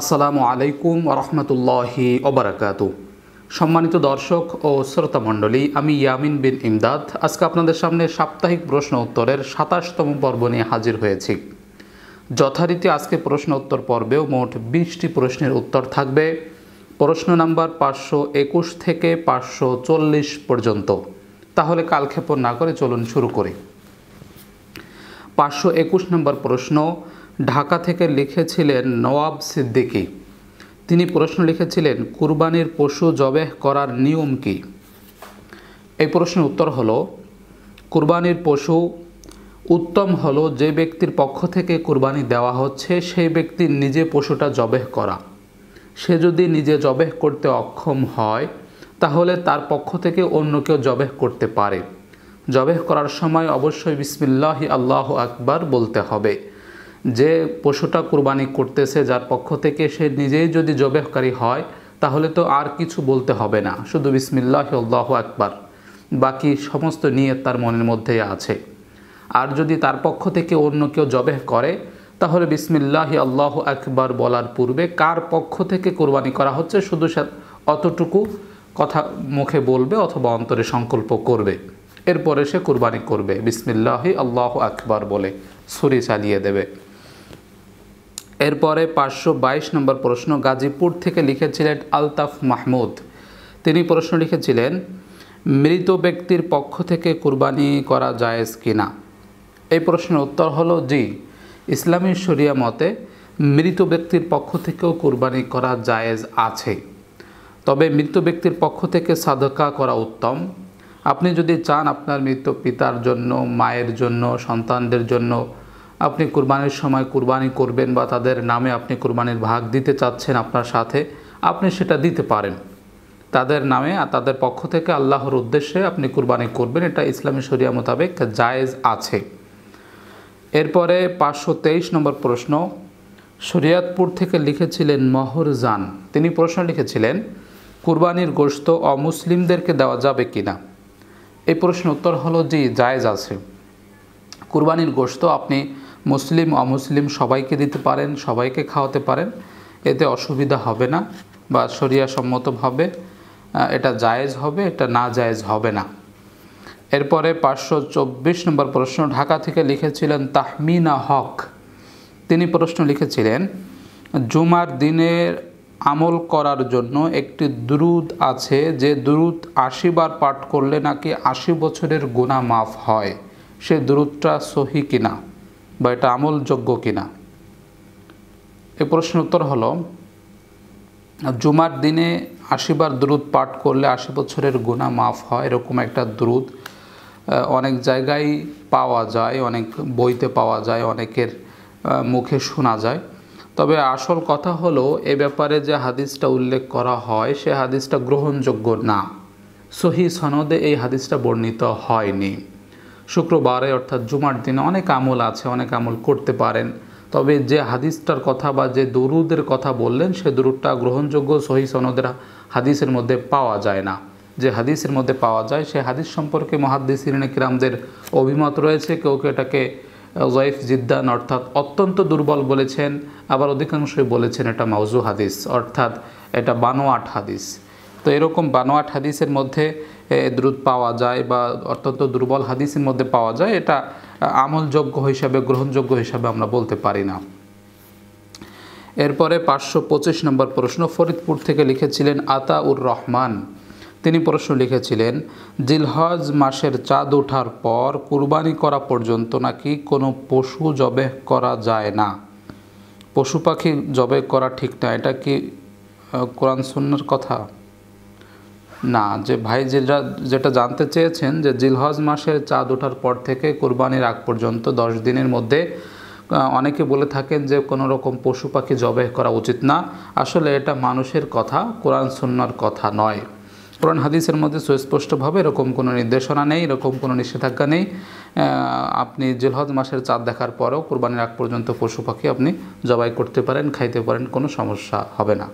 আসসালামু আলাইকুম রহমতুল্লাহি ওবরাকাত সম্মানিত দর্শক ও শ্রোতা মণ্ডলী আমি ইয়ামিন বিন ইমদাদ আজকে আপনাদের সামনে সাপ্তাহিক প্রশ্ন উত্তরের সাতাশতম পর্ব নিয়ে হাজির হয়েছি যথারীতি আজকে প্রশ্ন উত্তর পর্বেও মোট বিশটি প্রশ্নের উত্তর থাকবে প্রশ্ন নাম্বার পাঁচশো একুশ থেকে পাঁচশো চল্লিশ পর্যন্ত তাহলে কালক্ষেপণ না করে চলুন শুরু করি পাঁচশো একুশ নম্বর প্রশ্ন ঢাকা থেকে লিখেছিলেন নওয়াব সিদ্দিকী তিনি প্রশ্ন লিখেছিলেন কুরবানির পশু জবেহ করার নিয়ম কি এই প্রশ্নের উত্তর হল কুরবানির পশু উত্তম হল যে ব্যক্তির পক্ষ থেকে কুরবানি দেওয়া হচ্ছে সেই ব্যক্তির নিজে পশুটা জবেহ করা সে যদি নিজে জবেহ করতে অক্ষম হয় তাহলে তার পক্ষ থেকে অন্য কেউ জবেহ করতে পারে জবেহ করার সময় অবশ্যই বিসমিল্লাহি আল্লাহ আকবার বলতে হবে যে পশুটা কুরবানি করতেছে যার পক্ষ থেকে সে নিজেই যদি জবেহকারী হয় তাহলে তো আর কিছু বলতে হবে না শুধু বিসমিল্লাহ আল্লাহ আকবার বাকি সমস্ত নিয়ত তার মনের মধ্যে আছে আর যদি তার পক্ষ থেকে অন্য কেউ জবেহ করে তাহলে বিসমিল্লাহ আল্লাহ আকবার বলার পূর্বে কার পক্ষ থেকে কোরবানি করা হচ্ছে শুধু অতটুকু কথা মুখে বলবে অথবা অন্তরে সংকল্প করবে এরপরে সে কুরবানি করবে বিসমিল্লাহি আল্লাহ আকবার বলে ছুরি চালিয়ে দেবে এরপরে পাঁচশো বাইশ নম্বর প্রশ্ন গাজীপুর থেকে লিখেছিলেন আলতাফ মাহমুদ তিনি প্রশ্ন লিখেছিলেন মৃত ব্যক্তির পক্ষ থেকে কুরবানি করা জায়েজ কিনা এই প্রশ্নের উত্তর হলো জি ইসলামী শরিয়া মতে মৃত ব্যক্তির পক্ষ থেকেও কুরবানি করা জায়েজ আছে তবে মৃত ব্যক্তির পক্ষ থেকে সাধকা করা উত্তম আপনি যদি চান আপনার মৃত পিতার জন্য মায়ের জন্য সন্তানদের জন্য আপনি কুরবানির সময় কুরবানি করবেন বা তাদের নামে আপনি কুরবানির ভাগ দিতে চাচ্ছেন আপনার সাথে আপনি সেটা দিতে পারেন তাদের নামে আর তাদের পক্ষ থেকে আল্লাহর উদ্দেশ্যে আপনি কুরবানি করবেন এটা ইসলামী শরিয়া মোতাবেক জায়েজ আছে এরপরে পাঁচশো তেইশ নম্বর প্রশ্ন শরিয়াতপুর থেকে লিখেছিলেন মহর জান তিনি প্রশ্ন লিখেছিলেন কুরবানির গোস্ত অমুসলিমদেরকে দেওয়া যাবে কি না এই প্রশ্ন উত্তর হলো যে জায়েজ আছে কুরবানির গোস্ত আপনি মুসলিম অমুসলিম সবাইকে দিতে পারেন সবাইকে খাওয়াতে পারেন এতে অসুবিধা হবে না বা সম্মতভাবে এটা জায়েজ হবে এটা না জায়েজ হবে না এরপরে পাঁচশো চব্বিশ নম্বর প্রশ্ন ঢাকা থেকে লিখেছিলেন তাহমিনা হক তিনি প্রশ্ন লিখেছিলেন জুমার দিনের আমল করার জন্য একটি দ্রুত আছে যে দ্রুত আশিবার পাঠ করলে নাকি আশি বছরের গুণা মাফ হয় সে দ্রুতটা সহি কিনা বা এটা আমলযোগ্য না এ প্রশ্নের উত্তর হলো জুমার দিনে আশিবার দ্রুত পাঠ করলে আশি বছরের গুণা মাফ হয় এরকম একটা দ্রুত অনেক জায়গায় পাওয়া যায় অনেক বইতে পাওয়া যায় অনেকের মুখে শোনা যায় তবে আসল কথা হলো এ ব্যাপারে যে হাদিসটা উল্লেখ করা হয় সে হাদিসটা গ্রহণযোগ্য না সহি সনদে এই হাদিসটা বর্ণিত হয়নি শুক্রবারে অর্থাৎ জুমার দিনে অনেক আমল আছে অনেক আমল করতে পারেন তবে যে হাদিসটার কথা বা যে দরুদের কথা বললেন সে দরুদটা গ্রহণযোগ্য সহি সনদের হাদিসের মধ্যে পাওয়া যায় না যে হাদিসের মধ্যে পাওয়া যায় সে হাদিস সম্পর্কে মহাদিসিরিনে কিরামদের অভিমত রয়েছে কেউ কেউ এটাকে জয়েফ জিদ্দান অর্থাৎ অত্যন্ত দুর্বল বলেছেন আবার অধিকাংশই বলেছেন এটা মাউজু হাদিস অর্থাৎ এটা বানোয়াট হাদিস তো এরকম বানোয়াট হাদিসের মধ্যে দ্রুত পাওয়া যায় বা অত্যন্ত দুর্বল হাদিসের মধ্যে পাওয়া যায় এটা আমলযোগ্য হিসাবে গ্রহণযোগ্য হিসাবে আমরা বলতে পারি না এরপরে পাঁচশো পঁচিশ নম্বর প্রশ্ন ফরিদপুর থেকে লিখেছিলেন আতাউর রহমান তিনি প্রশ্ন লিখেছিলেন জিলহজ মাসের চাঁদ ওঠার পর কুরবানি করা পর্যন্ত নাকি কোনো পশু জবে করা যায় না পশু পাখি জবে করা ঠিক না এটা কি কোরআন সুন্নার কথা না যে ভাই যেটা যেটা জানতে চেয়েছেন যে জিলহজ মাসের চাঁদ ওঠার পর থেকে কোরবানির আগ পর্যন্ত দশ দিনের মধ্যে অনেকে বলে থাকেন যে কোনো রকম পশু পাখি জবাই করা উচিত না আসলে এটা মানুষের কথা কোরআন সুন্নার কথা নয় কোরআন হাদিসের মধ্যে সুস্পষ্টভাবে এরকম কোনো নির্দেশনা নেই এরকম কোনো নিষেধাজ্ঞা নেই আপনি জিলহজ মাসের চাঁদ দেখার পরও কোরবানির আগ পর্যন্ত পশু পাখি আপনি জবাই করতে পারেন খাইতে পারেন কোনো সমস্যা হবে না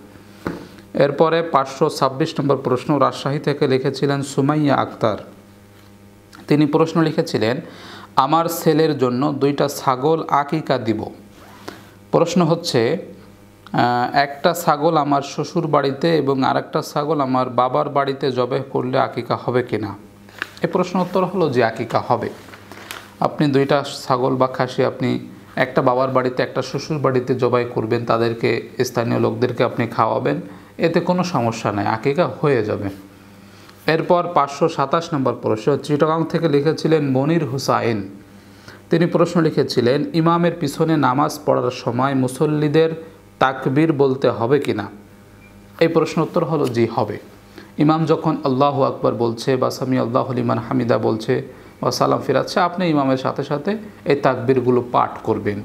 এরপরে পাঁচশো ছাব্বিশ নম্বর প্রশ্ন রাজশাহী থেকে লিখেছিলেন সুমাইয়া আক্তার তিনি প্রশ্ন লিখেছিলেন আমার ছেলের জন্য দুইটা ছাগল আকিকা দিব প্রশ্ন হচ্ছে একটা ছাগল আমার শ্বশুর বাড়িতে এবং আরেকটা ছাগল আমার বাবার বাড়িতে জবে করলে আকিকা হবে কিনা এ প্রশ্ন উত্তর হলো যে আকিকা হবে আপনি দুইটা ছাগল বা খাসি আপনি একটা বাবার বাড়িতে একটা শ্বশুর বাড়িতে জবাই করবেন তাদেরকে স্থানীয় লোকদেরকে আপনি খাওয়াবেন এতে কোনো সমস্যা নাই আকিকা হয়ে যাবে এরপর পাঁচশো সাতাশ নম্বর প্রশ্ন চিটগাং থেকে লিখেছিলেন মনির হুসাইন তিনি প্রশ্ন লিখেছিলেন ইমামের পিছনে নামাজ পড়ার সময় মুসল্লিদের তাকবির বলতে হবে কি না এই প্রশ্ন উত্তর হলো জি হবে ইমাম যখন আল্লাহ আকবর বলছে বা সামি আল্লাহ ইমান হামিদা বলছে বা সালাম ফিরাচ্ছে আপনি ইমামের সাথে সাথে এই তাকবিরগুলো পাঠ করবেন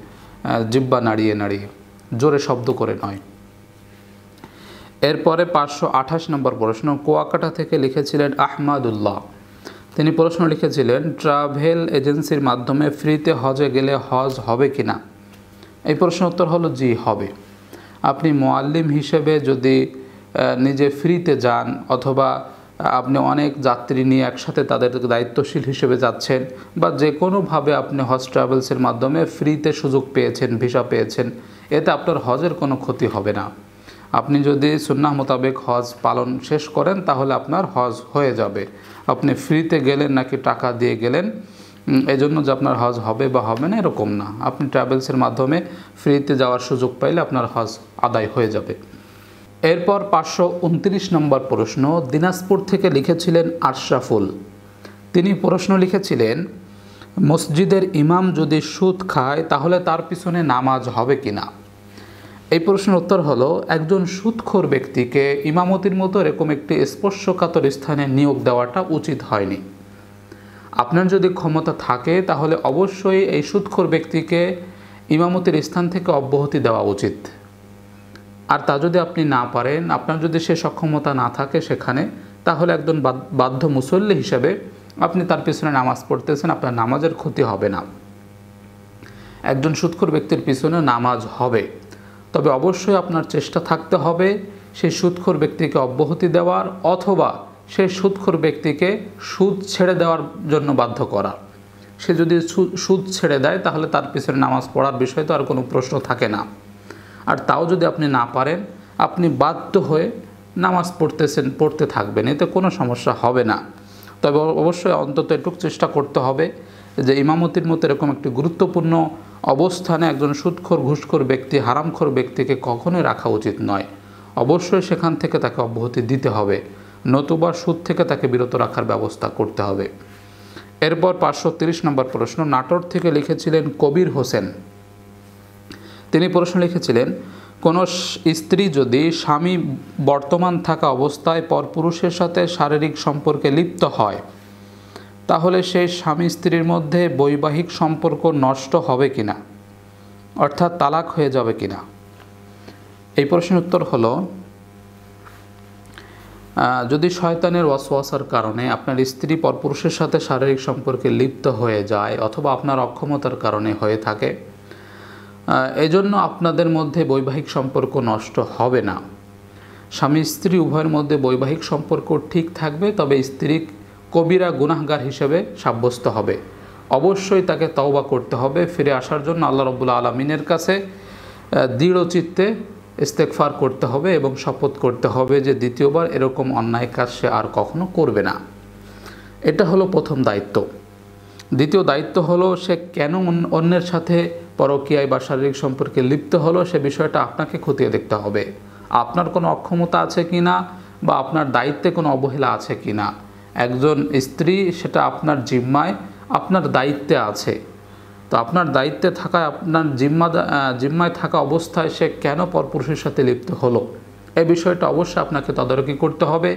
জিব্বা নাড়িয়ে নাড়িয়ে জোরে শব্দ করে নয় এরপরে পাঁচশো আঠাশ নম্বর প্রশ্ন কুয়াকাটা থেকে লিখেছিলেন আহমাদুল্লাহ তিনি প্রশ্ন লিখেছিলেন ট্রাভেল এজেন্সির মাধ্যমে ফ্রিতে হজে গেলে হজ হবে কি না এই প্রশ্ন উত্তর হলো জি হবে আপনি মোয়াল্লিম হিসেবে যদি নিজে ফ্রিতে যান অথবা আপনি অনেক যাত্রী নিয়ে একসাথে তাদের দায়িত্বশীল হিসেবে যাচ্ছেন বা যে কোনোভাবে আপনি হজ ট্রাভেলসের মাধ্যমে ফ্রিতে সুযোগ পেয়েছেন ভিসা পেয়েছেন এতে আপনার হজের কোনো ক্ষতি হবে না আপনি যদি সুন্নাহ মোতাবেক হজ পালন শেষ করেন তাহলে আপনার হজ হয়ে যাবে আপনি ফ্রিতে গেলেন নাকি টাকা দিয়ে গেলেন এজন্য যে আপনার হজ হবে বা হবে না এরকম না আপনি ট্রাভেলসের মাধ্যমে ফ্রিতে যাওয়ার সুযোগ পাইলে আপনার হজ আদায় হয়ে যাবে এরপর পাঁচশো উনত্রিশ নম্বর প্রশ্ন দিনাজপুর থেকে লিখেছিলেন আশরাফুল তিনি প্রশ্ন লিখেছিলেন মসজিদের ইমাম যদি সুদ খায় তাহলে তার পিছনে নামাজ হবে কি না এই প্রশ্নের উত্তর হলো একজন সুৎখোর ব্যক্তিকে ইমামতির মতো এরকম একটি স্পর্শকাতর স্থানে নিয়োগ দেওয়াটা উচিত হয়নি আপনার যদি ক্ষমতা থাকে তাহলে অবশ্যই এই সুৎখোর ব্যক্তিকে ইমামতির স্থান থেকে অব্যাহতি দেওয়া উচিত আর তা যদি আপনি না পারেন আপনার যদি সে সক্ষমতা না থাকে সেখানে তাহলে একজন বাধ্য মুসল্লি হিসাবে আপনি তার পিছনে নামাজ পড়তেছেন আপনার নামাজের ক্ষতি হবে না একজন সুৎখোর ব্যক্তির পিছনে নামাজ হবে তবে অবশ্যই আপনার চেষ্টা থাকতে হবে সেই সুৎখোর ব্যক্তিকে অব্যাহতি দেওয়ার অথবা সেই সুৎখোর ব্যক্তিকে সুদ ছেড়ে দেওয়ার জন্য বাধ্য করা সে যদি সুদ ছেড়ে দেয় তাহলে তার পিছনে নামাজ পড়ার বিষয়ে তো আর কোনো প্রশ্ন থাকে না আর তাও যদি আপনি না পারেন আপনি বাধ্য হয়ে নামাজ পড়তেছেন পড়তে থাকবেন এতে কোনো সমস্যা হবে না তবে অবশ্যই অন্তত এটুক চেষ্টা করতে হবে যে ইমামতির মতো এরকম একটি গুরুত্বপূর্ণ অবস্থানে একজন সুৎখর ঘুষখোর ব্যক্তি হারামখোর ব্যক্তিকে কখনোই রাখা উচিত নয় অবশ্যই সেখান থেকে তাকে অব্যাহতি দিতে হবে নতুবা সুদ থেকে তাকে বিরত রাখার ব্যবস্থা করতে হবে এরপর পাঁচশো তিরিশ নম্বর প্রশ্ন নাটোর থেকে লিখেছিলেন কবির হোসেন তিনি প্রশ্ন লিখেছিলেন কোনো স্ত্রী যদি স্বামী বর্তমান থাকা অবস্থায় পরপুরুষের সাথে শারীরিক সম্পর্কে লিপ্ত হয় তাহলে সেই স্বামী স্ত্রীর মধ্যে বৈবাহিক সম্পর্ক নষ্ট হবে কি না অর্থাৎ তালাক হয়ে যাবে কি না এই প্রশ্নের উত্তর হলো যদি শয়তানের ওয়াসওয়াসার কারণে আপনার স্ত্রী পরপুরুষের সাথে শারীরিক সম্পর্কে লিপ্ত হয়ে যায় অথবা আপনার অক্ষমতার কারণে হয়ে থাকে এজন্য আপনাদের মধ্যে বৈবাহিক সম্পর্ক নষ্ট হবে না স্বামী স্ত্রী উভয়ের মধ্যে বৈবাহিক সম্পর্ক ঠিক থাকবে তবে স্ত্রী কবিরা গুনাহগার হিসেবে সাব্যস্ত হবে অবশ্যই তাকে তওবা করতে হবে ফিরে আসার জন্য আল্লাহ রবুল্লা আলমিনের কাছে দৃঢ় চিত্তে ইস্তেকফার করতে হবে এবং শপথ করতে হবে যে দ্বিতীয়বার এরকম অন্যায় কাজ সে আর কখনো করবে না এটা হলো প্রথম দায়িত্ব দ্বিতীয় দায়িত্ব হলো সে কেন অন্যের সাথে পরকীয়ায় বা শারীরিক সম্পর্কে লিপ্ত হলো সে বিষয়টা আপনাকে খতিয়ে দেখতে হবে আপনার কোনো অক্ষমতা আছে কি না বা আপনার দায়িত্বে কোনো অবহেলা আছে কি না একজন স্ত্রী সেটা আপনার জিম্মায় আপনার দায়িত্বে আছে তো আপনার দায়িত্বে থাকা আপনার জিম্মা জিম্মায় থাকা অবস্থায় সে কেন পরপুরুষের সাথে লিপ্ত হলো এ বিষয়টা অবশ্যই আপনাকে তদারকি করতে হবে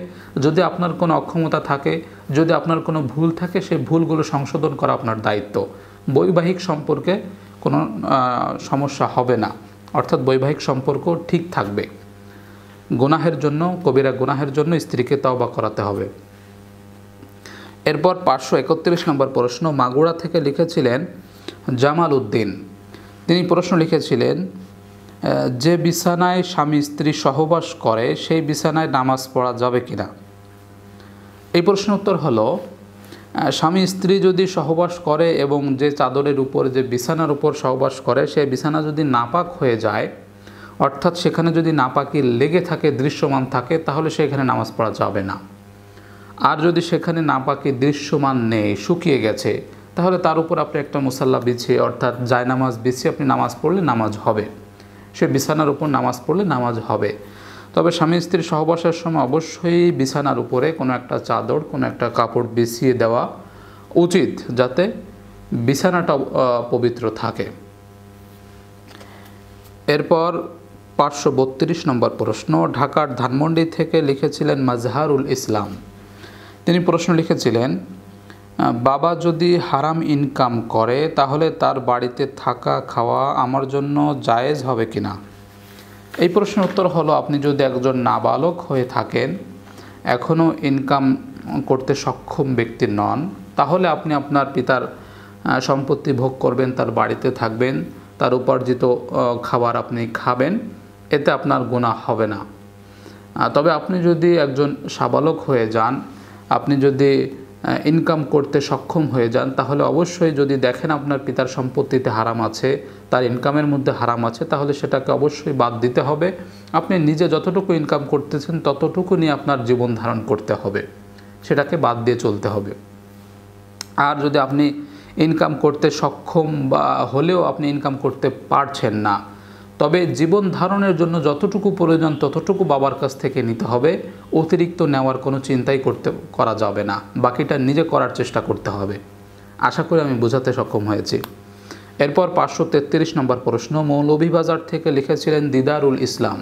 যদি আপনার কোনো অক্ষমতা থাকে যদি আপনার কোনো ভুল থাকে সেই ভুলগুলো সংশোধন করা আপনার দায়িত্ব বৈবাহিক সম্পর্কে কোনো সমস্যা হবে না অর্থাৎ বৈবাহিক সম্পর্ক ঠিক থাকবে গুনাহের জন্য কবিরা গুনাহের জন্য স্ত্রীকে তাওবা করাতে হবে এরপর পাঁচশো একত্রিশ নম্বর প্রশ্ন মাগুড়া থেকে লিখেছিলেন জামাল উদ্দিন তিনি প্রশ্ন লিখেছিলেন যে বিছানায় স্বামী স্ত্রী সহবাস করে সেই বিছানায় নামাজ পড়া যাবে কি না এই প্রশ্ন উত্তর হলো স্বামী স্ত্রী যদি সহবাস করে এবং যে চাদরের উপর যে বিছানার উপর সহবাস করে সেই বিছানা যদি নাপাক হয়ে যায় অর্থাৎ সেখানে যদি নাপাকি লেগে থাকে দৃশ্যমান থাকে তাহলে সেখানে নামাজ পড়া যাবে না আর যদি সেখানে নাপাকি দৃশ্যমান নেই শুকিয়ে গেছে তাহলে তার উপর আপনি একটা মুসাল্লা বিছিয়ে অর্থাৎ জায়নামাজ বিছিয়ে আপনি নামাজ পড়লে নামাজ হবে সে বিছানার উপর নামাজ পড়লে নামাজ হবে তবে স্বামী স্ত্রীর সহবাসের সময় অবশ্যই বিছানার উপরে কোনো একটা চাদর কোনো একটা কাপড় বিছিয়ে দেওয়া উচিত যাতে বিছানাটা পবিত্র থাকে এরপর পাঁচশো নম্বর প্রশ্ন ঢাকার ধানমন্ডি থেকে লিখেছিলেন মাজহারুল ইসলাম তিনি প্রশ্ন লিখেছিলেন বাবা যদি হারাম ইনকাম করে তাহলে তার বাড়িতে থাকা খাওয়া আমার জন্য জায়েজ হবে কি না এই প্রশ্নের উত্তর হলো আপনি যদি একজন নাবালক হয়ে থাকেন এখনও ইনকাম করতে সক্ষম ব্যক্তি নন তাহলে আপনি আপনার পিতার সম্পত্তি ভোগ করবেন তার বাড়িতে থাকবেন তার উপার্জিত খাবার আপনি খাবেন এতে আপনার গুণা হবে না তবে আপনি যদি একজন সাবালক হয়ে যান আপনি যদি ইনকাম করতে সক্ষম হয়ে যান তাহলে অবশ্যই যদি দেখেন আপনার পিতার সম্পত্তিতে হারাম আছে তার ইনকামের মধ্যে হারাম আছে তাহলে সেটাকে অবশ্যই বাদ দিতে হবে আপনি নিজে যতটুকু ইনকাম করতেছেন ততটুকু নিয়ে আপনার জীবন ধারণ করতে হবে সেটাকে বাদ দিয়ে চলতে হবে আর যদি আপনি ইনকাম করতে সক্ষম বা হলেও আপনি ইনকাম করতে পারছেন না তবে জীবন ধারণের জন্য যতটুকু প্রয়োজন ততটুকু বাবার কাছ থেকে নিতে হবে অতিরিক্ত নেওয়ার কোনো চিন্তাই করতে করা যাবে না বাকিটা নিজে করার চেষ্টা করতে হবে আশা করি আমি বোঝাতে সক্ষম হয়েছি এরপর পাঁচশো তেত্রিশ নম্বর প্রশ্ন মৌলভীবাজার থেকে লিখেছিলেন দিদারুল ইসলাম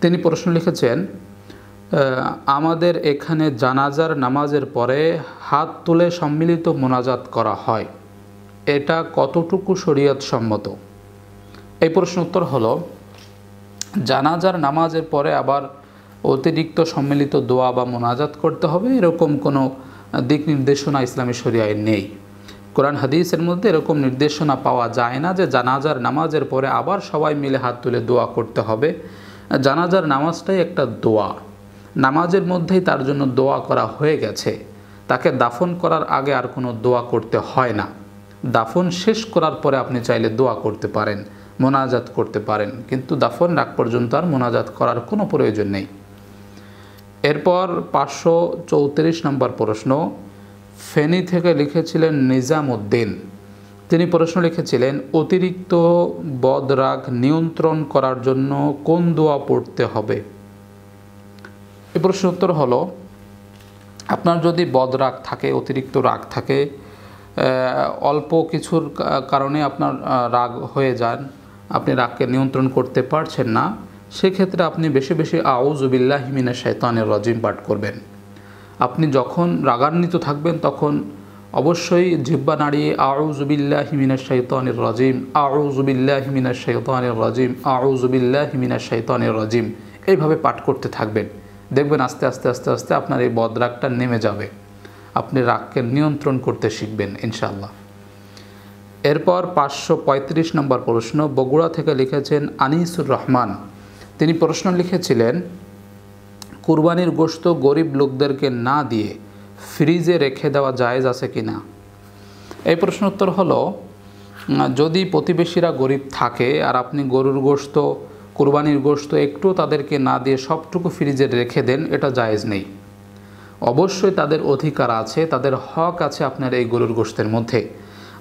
তিনি প্রশ্ন লিখেছেন আমাদের এখানে জানাজার নামাজের পরে হাত তুলে সম্মিলিত মোনাজাত করা হয় এটা কতটুকু শরীয়ত সম্মত এই প্রশ্ন উত্তর হলো জানাজার নামাজের পরে আবার অতিরিক্ত সম্মিলিত দোয়া বা মোনাজাত করতে হবে এরকম কোনো দিক নির্দেশনা ইসলামী শরিয়ায় নেই কোরআন হাদিসের মধ্যে এরকম নির্দেশনা পাওয়া যায় না যে জানাজার নামাজের পরে আবার সবাই মিলে হাত তুলে দোয়া করতে হবে জানাজার নামাজটাই একটা দোয়া নামাজের মধ্যেই তার জন্য দোয়া করা হয়ে গেছে তাকে দাফন করার আগে আর কোনো দোয়া করতে হয় না দাফন শেষ করার পরে আপনি চাইলে দোয়া করতে পারেন মোনাজাত করতে পারেন কিন্তু দাফন রাগ পর্যন্ত আর মোনাজাত করার কোনো প্রয়োজন নেই এরপর পাঁচশো চৌত্রিশ নম্বর প্রশ্ন ফেনি থেকে লিখেছিলেন নিজাম উদ্দিন তিনি প্রশ্ন লিখেছিলেন অতিরিক্ত বদরাগ নিয়ন্ত্রণ করার জন্য কোন দোয়া পড়তে হবে এ প্রশ্ন উত্তর হলো আপনার যদি বদরাগ থাকে অতিরিক্ত রাগ থাকে অল্প কিছুর কারণে আপনার রাগ হয়ে যান আপনি রাগকে নিয়ন্ত্রণ করতে পারছেন না সেক্ষেত্রে আপনি বেশি বেশি আউজুবিল্লাহ হিমিনা শৈতানের রজিম পাঠ করবেন আপনি যখন রাগান্বিত থাকবেন তখন অবশ্যই জিব্বা নাড়িয়ে আউজুবিল্লাহ হিমিনা শৈতানের রজিম আউজুবিল্লাহ হিমিনা শৈতানের রজিম আউজুবিল্লাহ হিমিনা শৈতানের রজিম এইভাবে পাঠ করতে থাকবেন দেখবেন আস্তে আস্তে আস্তে আস্তে আপনার এই বদরাগটা নেমে যাবে আপনি রাগকে নিয়ন্ত্রণ করতে শিখবেন ইনশাআল্লাহ এরপর পাঁচশো পঁয়ত্রিশ নম্বর প্রশ্ন বগুড়া থেকে লিখেছেন আনিসুর রহমান তিনি প্রশ্ন লিখেছিলেন কুরবানির গোস্ত গরিব লোকদেরকে না দিয়ে ফ্রিজে রেখে দেওয়া জায়েজ আছে কি না এই প্রশ্ন উত্তর হলো যদি প্রতিবেশীরা গরিব থাকে আর আপনি গরুর গোস্ত কুরবানির গোশত একটু তাদেরকে না দিয়ে সবটুকু ফ্রিজে রেখে দেন এটা জায়েজ নেই অবশ্যই তাদের অধিকার আছে তাদের হক আছে আপনার এই গরুর গোশতের মধ্যে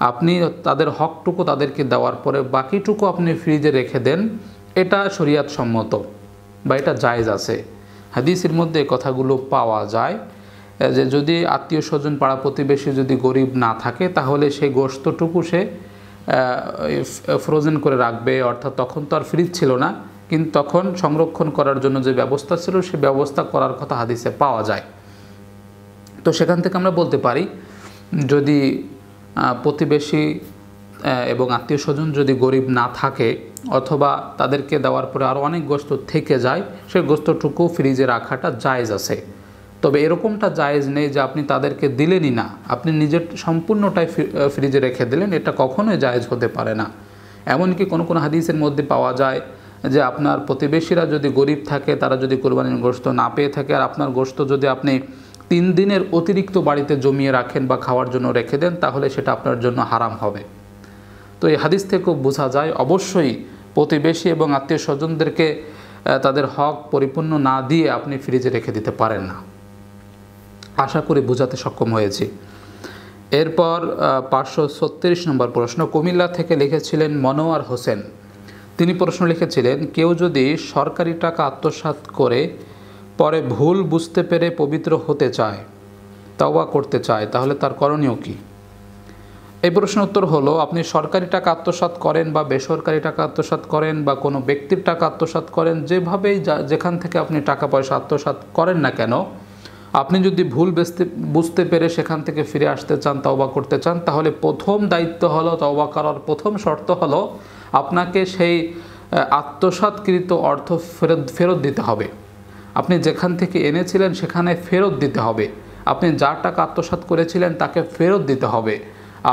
আপনি তাদের হকটুকু তাদেরকে দেওয়ার পরে বাকিটুকু আপনি ফ্রিজে রেখে দেন এটা শরিয়াত সম্মত বা এটা জায়জ আছে হাদিসের মধ্যে কথাগুলো পাওয়া যায় যে যদি আত্মীয় স্বজন পাড়া প্রতিবেশী যদি গরিব না থাকে তাহলে সেই গোস্তটুকু সে ফ্রোজেন করে রাখবে অর্থাৎ তখন তো আর ফ্রিজ ছিল না কিন্তু তখন সংরক্ষণ করার জন্য যে ব্যবস্থা ছিল সে ব্যবস্থা করার কথা হাদিসে পাওয়া যায় তো সেখান থেকে আমরা বলতে পারি যদি প্রতিবেশী এবং আত্মীয় স্বজন যদি গরিব না থাকে অথবা তাদেরকে দেওয়ার পরে আরও অনেক গোস্ত থেকে যায় সেই গোস্তটুকু ফ্রিজে রাখাটা জায়েজ আছে তবে এরকমটা জায়েজ নেই যে আপনি তাদেরকে দিলেনই না আপনি নিজের সম্পূর্ণটাই ফ্রিজে রেখে দিলেন এটা কখনোই জায়েজ হতে পারে না এমনকি কোনো কোনো হাদিসের মধ্যে পাওয়া যায় যে আপনার প্রতিবেশীরা যদি গরিব থাকে তারা যদি কোরবানির গোস্ত না পেয়ে থাকে আর আপনার গোস্ত যদি আপনি তিন দিনের অতিরিক্ত বাড়িতে জমিয়ে রাখেন বা খাওয়ার জন্য রেখে দেন তাহলে সেটা আপনার জন্য হারাম হবে তো এই হাদিস থেকেও বোঝা যায় অবশ্যই প্রতিবেশী এবং আত্মীয় স্বজনদেরকে তাদের হক পরিপূর্ণ না দিয়ে আপনি ফ্রিজে রেখে দিতে পারেন না আশা করি বোঝাতে সক্ষম হয়েছি এরপর পাঁচশো ছত্রিশ নম্বর প্রশ্ন কুমিল্লা থেকে লিখেছিলেন মনোয়ার হোসেন তিনি প্রশ্ন লিখেছিলেন কেউ যদি সরকারি টাকা আত্মসাত করে পরে ভুল বুঝতে পেরে পবিত্র হতে চায় তাওয়া করতে চায় তাহলে তার করণীয় কী এই প্রশ্ন উত্তর হলো আপনি সরকারি টাকা আত্মসাত করেন বা বেসরকারি টাকা আত্মসাত করেন বা কোনো ব্যক্তির টাকা আত্মসাত করেন যেভাবেই যেখান থেকে আপনি টাকা পয়সা আত্মসাত করেন না কেন আপনি যদি ভুল বুঝতে পেরে সেখান থেকে ফিরে আসতে চান তাওবা করতে চান তাহলে প্রথম দায়িত্ব হলো তাওবা করার প্রথম শর্ত হলো আপনাকে সেই আত্মসাতকৃত অর্থ ফেরত ফেরত দিতে হবে আপনি যেখান থেকে এনেছিলেন সেখানে ফেরত দিতে হবে আপনি যা টাকা আত্মসাত করেছিলেন তাকে ফেরত দিতে হবে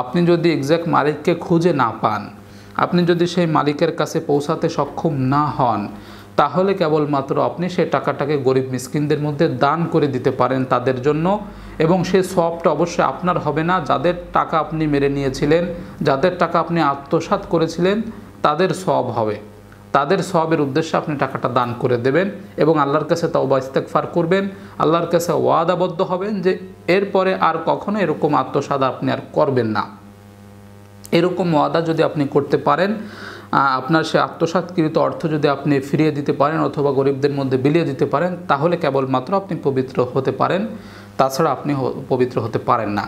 আপনি যদি এক্স্যাক্ট মালিককে খুঁজে না পান আপনি যদি সেই মালিকের কাছে পৌঁছাতে সক্ষম না হন তাহলে কেবলমাত্র আপনি সেই টাকাটাকে গরিব মিসকিনদের মধ্যে দান করে দিতে পারেন তাদের জন্য এবং সেই সবটা অবশ্যই আপনার হবে না যাদের টাকা আপনি মেরে নিয়েছিলেন যাদের টাকা আপনি আত্মসাত করেছিলেন তাদের সব হবে তাদের সবের উদ্দেশ্যে আপনি টাকাটা দান করে দেবেন এবং আল্লাহর কাছে তওবা ইস্তেকফার করবেন আল্লাহর কাছে ওয়াদাবদ্ধ হবেন যে এরপরে আর কখনো এরকম আত্মসাদা আপনি আর করবেন না এরকম ওয়াদা যদি আপনি করতে পারেন আপনার সে আত্মসাতকৃত অর্থ যদি আপনি ফিরিয়ে দিতে পারেন অথবা গরিবদের মধ্যে বিলিয়ে দিতে পারেন তাহলে কেবলমাত্র আপনি পবিত্র হতে পারেন তাছাড়া আপনি পবিত্র হতে পারেন না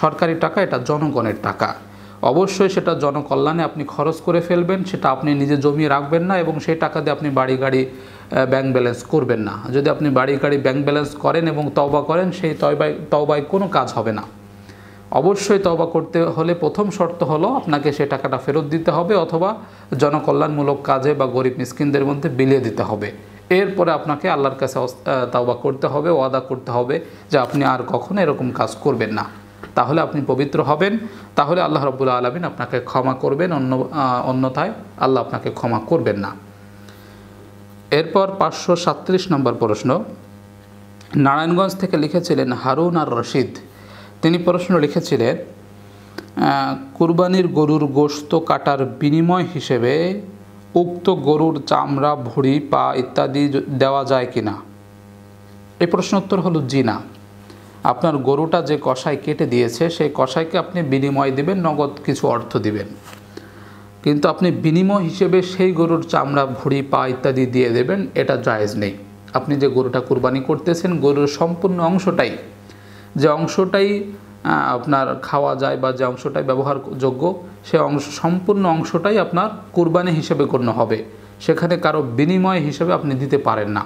সরকারি টাকা এটা জনগণের টাকা অবশ্যই সেটা জনকল্যাণে আপনি খরচ করে ফেলবেন সেটা আপনি নিজে জমিয়ে রাখবেন না এবং সেই টাকা দিয়ে আপনি বাড়ি গাড়ি ব্যাংক ব্যালেন্স করবেন না যদি আপনি বাড়ি গাড়ি ব্যাংক ব্যালেন্স করেন এবং তওবা করেন সেই তয়বায় তওবায় কোনো কাজ হবে না অবশ্যই তবা করতে হলে প্রথম শর্ত হলো আপনাকে সে টাকাটা ফেরত দিতে হবে অথবা জনকল্যাণমূলক কাজে বা গরিব মিসকিনদের মধ্যে বিলিয়ে দিতে হবে এরপরে আপনাকে আল্লাহর কাছে তাওবা করতে হবে ওয়াদা করতে হবে যে আপনি আর কখনো এরকম কাজ করবেন না তাহলে আপনি পবিত্র হবেন তাহলে আল্লাহ রব্বুল্লা আলমিন আপনাকে ক্ষমা করবেন অন্য অন্যথায় আল্লাহ আপনাকে ক্ষমা করবেন না এরপর পাঁচশো সাত্রিশ নম্বর প্রশ্ন নারায়ণগঞ্জ থেকে লিখেছিলেন হারুন আর রশিদ তিনি প্রশ্ন লিখেছিলেন কুরবানির গরুর গোস্ত কাটার বিনিময় হিসেবে উক্ত গরুর চামড়া ভুড়ি পা ইত্যাদি দেওয়া যায় কিনা এই প্রশ্ন উত্তর হলো জিনা আপনার গরুটা যে কষাই কেটে দিয়েছে সেই কষাইকে আপনি বিনিময় দেবেন নগদ কিছু অর্থ দিবেন কিন্তু আপনি বিনিময় হিসেবে সেই গরুর চামড়া ভুড়ি পা ইত্যাদি দিয়ে দেবেন এটা জায়েজ নেই আপনি যে গরুটা কুরবানি করতেছেন গরুর সম্পূর্ণ অংশটাই যে অংশটাই আপনার খাওয়া যায় বা যে অংশটাই ব্যবহারযোগ্য সে অংশ সম্পূর্ণ অংশটাই আপনার কুরবানি হিসেবে গণ্য হবে সেখানে কারো বিনিময় হিসেবে আপনি দিতে পারেন না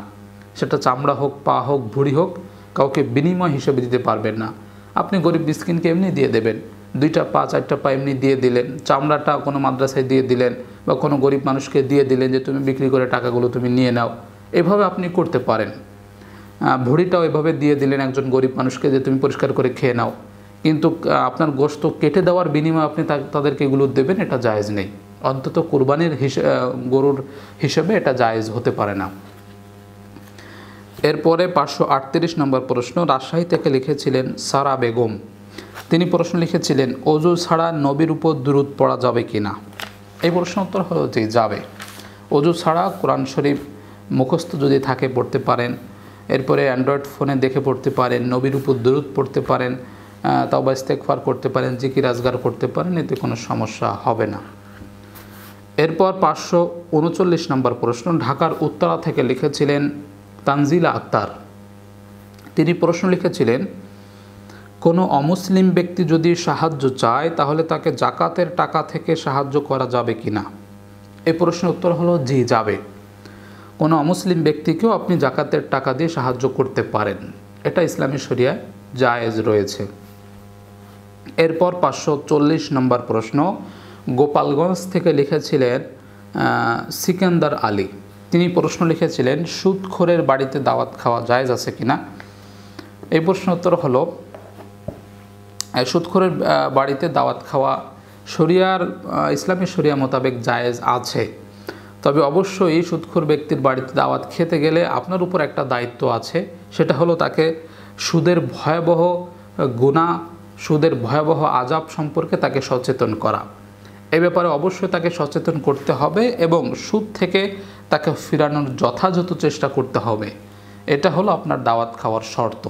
সেটা চামড়া হোক পা হোক ভুড়ি হোক কাউকে বিনিময় হিসেবে দিতে পারবেন না আপনি গরিব মিসকিনকে এমনি দিয়ে দেবেন দুইটা পা চারটা পা এমনি দিয়ে দিলেন চামড়াটা কোনো মাদ্রাসায় দিয়ে দিলেন বা কোনো গরিব মানুষকে দিয়ে দিলেন যে তুমি বিক্রি করে টাকাগুলো তুমি নিয়ে নাও এভাবে আপনি করতে পারেন ভড়িটাও এভাবে দিয়ে দিলেন একজন গরিব মানুষকে যে তুমি পরিষ্কার করে খেয়ে নাও কিন্তু আপনার গোস্ত কেটে দেওয়ার বিনিময়ে আপনি তাদেরকে এগুলো দেবেন এটা জায়েজ নেই অন্তত কোরবানির হিসে গরুর হিসেবে এটা জায়েজ হতে পারে না এরপরে পাঁচশো আটত্রিশ নম্বর প্রশ্ন রাজশাহী থেকে লিখেছিলেন সারা বেগম তিনি প্রশ্ন লিখেছিলেন অজু ছাড়া নবীর উপর দূরত পড়া যাবে কি না এই প্রশ্ন উত্তর হলো যে যাবে অজু ছাড়া কোরআন শরীফ মুখস্থ যদি থাকে পড়তে পারেন এরপরে অ্যান্ড্রয়েড ফোনে দেখে পড়তে পারেন নবীর উপর দূরত পড়তে পারেন তাওবা ইস্তেকফার করতে পারেন জিকি রাজগার করতে পারেন এতে কোনো সমস্যা হবে না এরপর পাঁচশো উনচল্লিশ নম্বর প্রশ্ন ঢাকার উত্তরা থেকে লিখেছিলেন তানজিলা আক্তার তিনি প্রশ্ন লিখেছিলেন কোনো অমুসলিম ব্যক্তি যদি সাহায্য চায় তাহলে তাকে জাকাতের টাকা থেকে সাহায্য করা যাবে কি না এ প্রশ্নের উত্তর হলো জি যাবে কোনো অমুসলিম ব্যক্তিকেও আপনি জাকাতের টাকা দিয়ে সাহায্য করতে পারেন এটা ইসলামী শরিয়ায় জায়েজ রয়েছে এরপর পাঁচশো চল্লিশ নম্বর প্রশ্ন গোপালগঞ্জ থেকে লিখেছিলেন সিকান্দার আলী তিনি প্রশ্ন লিখেছিলেন সুদখোরের বাড়িতে দাওয়াত খাওয়া জায়েজ আছে কিনা এই প্রশ্ন উত্তর হলো সুদখোরের বাড়িতে দাওয়াত খাওয়া শরিয়ার ইসলামী শরিয়া মোতাবেক জায়েজ আছে তবে অবশ্যই সুদখোর ব্যক্তির বাড়িতে দাওয়াত খেতে গেলে আপনার উপর একটা দায়িত্ব আছে সেটা হলো তাকে সুদের ভয়াবহ গুণা সুদের ভয়াবহ আজাব সম্পর্কে তাকে সচেতন করা এ ব্যাপারে অবশ্যই তাকে সচেতন করতে হবে এবং সুদ থেকে তাকে ফিরানোর যথাযথ চেষ্টা করতে হবে এটা হলো আপনার দাওয়াত খাওয়ার শর্ত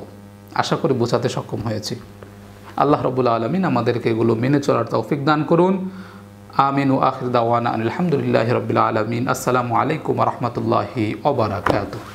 আশা করি বোঝাতে সক্ষম হয়েছি আল্লাহ রবুল্লা আলমিন আমাদেরকে এগুলো মেনে চলার তৌফিক দান করুন আমিন ও আখির দাওয়ানা আলহামদুলিল্লাহ রবিল্লা আলমিন আসসালামু আলাইকুম রহমতুল্লাহি ওবরাকাতু